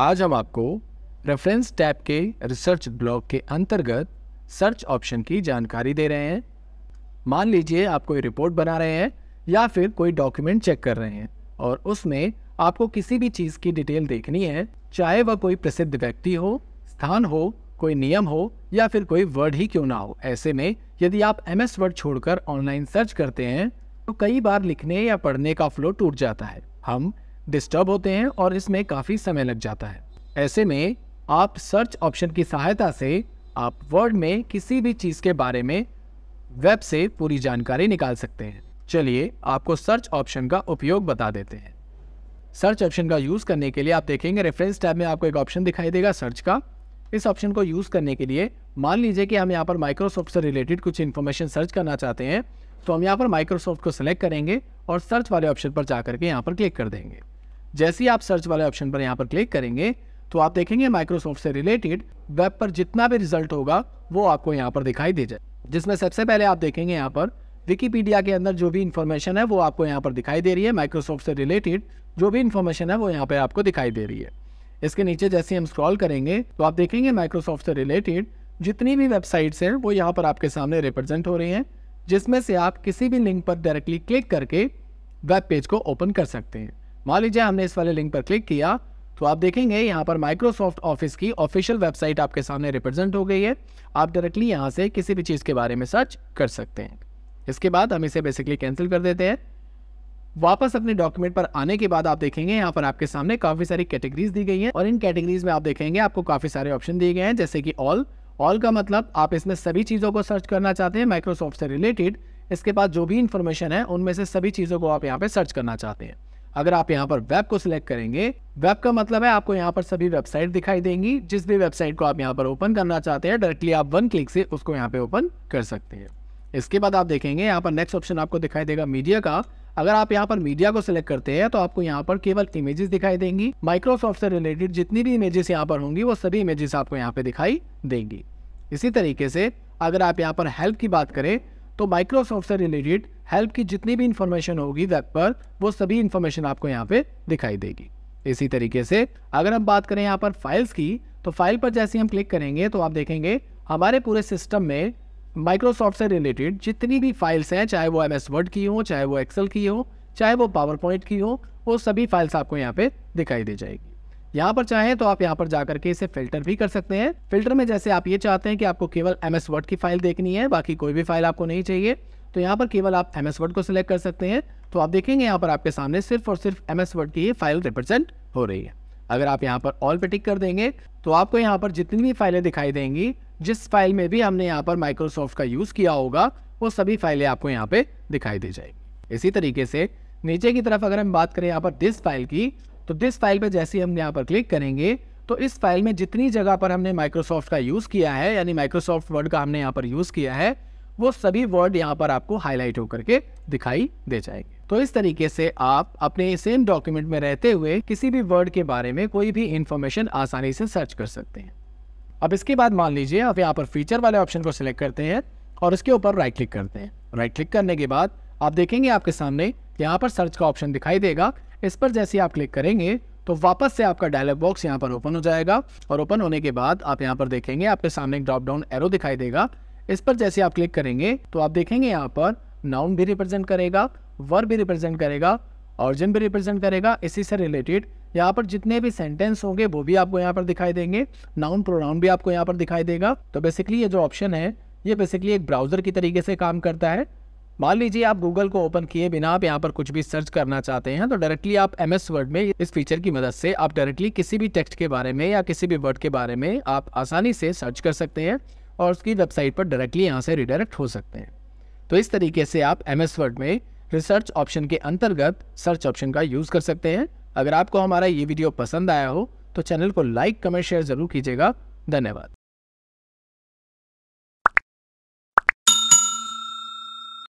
आज हम आपको रेफरेंस टैब के रिसर्च ब्लॉक के अंतर्गत सर्च ऑप्शन की जानकारी दे रहे हैं मान लीजिए आप कोई रिपोर्ट बना रहे हैं या फिर कोई डॉक्यूमेंट चेक कर रहे हैं और उसमें आपको किसी भी चीज़ की डिटेल देखनी है चाहे वह कोई प्रसिद्ध व्यक्ति हो स्थान हो कोई नियम हो या फिर कोई वर्ड ही क्यों ना हो ऐसे में यदि आप एम एस वर्ड छोड़कर ऑनलाइन सर्च करते हैं तो कई बार लिखने या पढ़ने का फ्लो टूट जाता है हम डिस्टर्ब होते हैं और इसमें काफ़ी समय लग जाता है ऐसे में आप सर्च ऑप्शन की सहायता से आप वर्ड में किसी भी चीज़ के बारे में वेब से पूरी जानकारी निकाल सकते हैं चलिए आपको सर्च ऑप्शन का उपयोग बता देते हैं सर्च ऑप्शन का यूज़ करने के लिए आप देखेंगे रेफरेंस टैब में आपको एक ऑप्शन दिखाई देगा सर्च का इस ऑप्शन को यूज़ करने के लिए मान लीजिए कि हम यहाँ पर माइक्रोसॉफ्ट से रिलेटेड कुछ इन्फॉर्मेशन सर्च करना चाहते हैं तो हम यहाँ पर माइक्रोसॉफ्ट को सिलेक्ट करेंगे और सर्च वाले ऑप्शन पर जा करके यहाँ पर क्लिक कर देंगे जैसे ही आप सर्च वाले ऑप्शन पर यहाँ पर क्लिक करेंगे तो आप देखेंगे माइक्रोसॉफ्ट से रिलेटेड वेब पर जितना भी रिजल्ट होगा वो आपको यहाँ पर दिखाई दे जाए जिसमें सबसे पहले आप देखेंगे यहाँ पर विकीपीडिया के अंदर जो भी इन्फॉर्मेशन है वो आपको यहाँ पर दिखाई दे रही है माइक्रोसॉफ्ट से रिलेटेड जो भी इन्फॉर्मेशन है वो यहाँ पर आपको दिखाई दे रही है इसके नीचे जैसे हम स्क्रॉल करेंगे तो आप देखेंगे माइक्रोसॉफ्ट से रिलेटेड जितनी भी वेबसाइट्स हैं वो यहाँ पर आपके सामने रिप्रेजेंट हो रही हैं जिसमें से आप किसी भी लिंक पर डायरेक्टली क्लिक करके वेब पेज को ओपन कर सकते हैं मान लीजिए हमने इस वाले लिंक पर क्लिक किया तो आप देखेंगे यहाँ पर माइक्रोसॉफ्ट ऑफिस की ऑफिशियल वेबसाइट आपके सामने रिप्रेजेंट हो गई है आप डायरेक्टली यहाँ से किसी भी चीज़ के बारे में सर्च कर सकते हैं इसके बाद हम इसे बेसिकली कैंसिल कर देते हैं वापस अपने डॉक्यूमेंट पर आने के बाद आप देखेंगे यहाँ पर आपके सामने काफ़ी सारी कैटेगरीज दी गई हैं और इन कैटेगरीज में आप देखेंगे आपको काफ़ी सारे ऑप्शन दिए गए हैं जैसे कि ऑल ऑल का मतलब आप इसमें सभी चीज़ों को सर्च करना चाहते हैं माइक्रोसॉफ्ट से रिलेटेड इसके बाद जो भी इन्फॉर्मेशन है उनमें से सभी चीज़ों को आप यहाँ पर सर्च करना चाहते हैं अगर आप यहाँ पर वेब को सिलेक्ट करेंगे वेब का मतलब है आपको यहाँ पर सभी वेबसाइट दिखाई देंगी जिस भी वेबसाइट को आप यहाँ पर ओपन करना चाहते हैं डायरेक्टली आप वन क्लिक से उसको यहाँ पे ओपन कर सकते हैं इसके बाद आप देखेंगे यहाँ पर नेक्स्ट ऑप्शन आपको दिखाई देगा मीडिया का अगर आप यहाँ पर मीडिया को सिलेक्ट करते हैं तो आपको यहाँ पर केवल इमेजेस दिखाई देंगी माइक्रोसॉफ्ट से रिलेटेड जितनी भी इमेजेस यहाँ पर होंगी वो सभी इमेजेस आपको यहाँ पे दिखाई देंगी इसी तरीके से अगर आप यहाँ पर हेल्प की बात करें तो माइक्रोसॉफ्ट से रिलेटेड हेल्प की जितनी भी इन्फॉर्मेशन होगी वेब पर वो सभी इंफॉर्मेशन आपको यहाँ पे दिखाई देगी इसी तरीके से अगर हम बात करें यहाँ पर फाइल्स की तो फाइल पर जैसे हम क्लिक करेंगे तो आप देखेंगे हमारे पूरे सिस्टम में माइक्रोसॉफ्ट से रिलेटेड जितनी भी फाइल्स हैं चाहे वो एम वर्ड की हो चाहे वो एक्सेल की हो चाहे वो पावर पॉइंट की हो वो सभी फाइल्स आपको यहाँ पे दिखाई दे जाएगी यहाँ पर चाहें तो आप यहाँ पर जाकर के इसे फिल्टर भी कर सकते हैं फिल्टर में जैसे आप ये चाहते हैं कि आपको केवल एम एस वर्ड की फाइल देखनी है बाकी कोई भी फाइल आपको नहीं चाहिए तो यहाँ पर केवल आप एम एस वर्ड को सिलेक्ट कर सकते हैं तो आप देखेंगे यहाँ पर आपके सामने सिर्फ और सिर्फ एम एस वर्ड की ही फाइल रिप्रेजेंट हो रही है अगर आप यहाँ पर ऑल पे टिक कर देंगे तो आपको यहाँ पर जितनी भी फाइलें दिखाई देंगी जिस फाइल में भी हमने यहाँ पर माइक्रोसॉफ्ट का यूज़ किया होगा वो सभी फाइलें आपको यहाँ पे दिखाई दी जाएगी इसी तरीके से नीचे की तरफ अगर हम बात करें यहाँ पर दिस फाइल की तो दिस फाइल पर जैसे हम यहाँ पर क्लिक करेंगे तो इस फाइल में जितनी जगह पर हमने माइक्रोसॉफ्ट का यूज़ किया है यानी माइक्रोसॉफ्ट वर्ड का हमने यहाँ पर यूज़ किया है वो सभी वर्ड यहाँ पर आपको हाईलाइट होकर के दिखाई दे जाएंगे तो इस तरीके से आप अपने सेम डॉक्यूमेंट में रहते हुए किसी भी वर्ड के बारे में कोई भी इंफॉर्मेशन आसानी से सर्च कर सकते हैं अब इसके बाद मान लीजिए आप यहाँ पर फीचर वाले ऑप्शन को सिलेक्ट करते हैं और उसके ऊपर राइट क्लिक करते हैं राइट क्लिक करने के बाद आप देखेंगे आपके सामने यहाँ पर सर्च का ऑप्शन दिखाई देगा इस पर जैसे आप क्लिक करेंगे तो वापस से आपका डायलॉग बॉक्स यहाँ पर ओपन हो जाएगा और ओपन होने के बाद आप यहाँ पर देखेंगे आपके सामने एक ड्रॉप डाउन एरो दिखाई देगा इस पर जैसे आप क्लिक करेंगे तो आप देखेंगे यहाँ पर नाउन भी रिप्रेजेंट करेगा वर्ब भी रिप्रेजेंट करेगा ऑरिजिन भी रिप्रेजेंट करेगा इसी से रिलेटेड यहाँ पर जितने भी सेंटेंस होंगे वो भी आपको यहाँ पर दिखाई देंगे नाउन प्रोनाउन भी आपको यहाँ पर दिखाई देगा तो बेसिकली ये जो ऑप्शन है ये बेसिकली एक ब्राउजर की तरीके से काम करता है मान लीजिए आप गूगल को ओपन किए बिना आप यहाँ पर कुछ भी सर्च करना चाहते हैं तो डायरेक्टली आप एम एस वर्ड में इस फीचर की मदद से आप डायरेक्टली किसी भी टेक्स्ट के बारे में या किसी भी वर्ड के बारे में आप आसानी से सर्च कर सकते हैं और उसकी वेबसाइट पर डायरेक्टली यहाँ से रिडायरेक्ट हो सकते हैं तो इस तरीके से आप एम एस वर्ड में रिसर्च ऑप्शन के अंतर्गत सर्च ऑप्शन का यूज़ कर सकते हैं अगर आपको हमारा ये वीडियो पसंद आया हो तो चैनल को लाइक कमेंट शेयर ज़रूर कीजिएगा धन्यवाद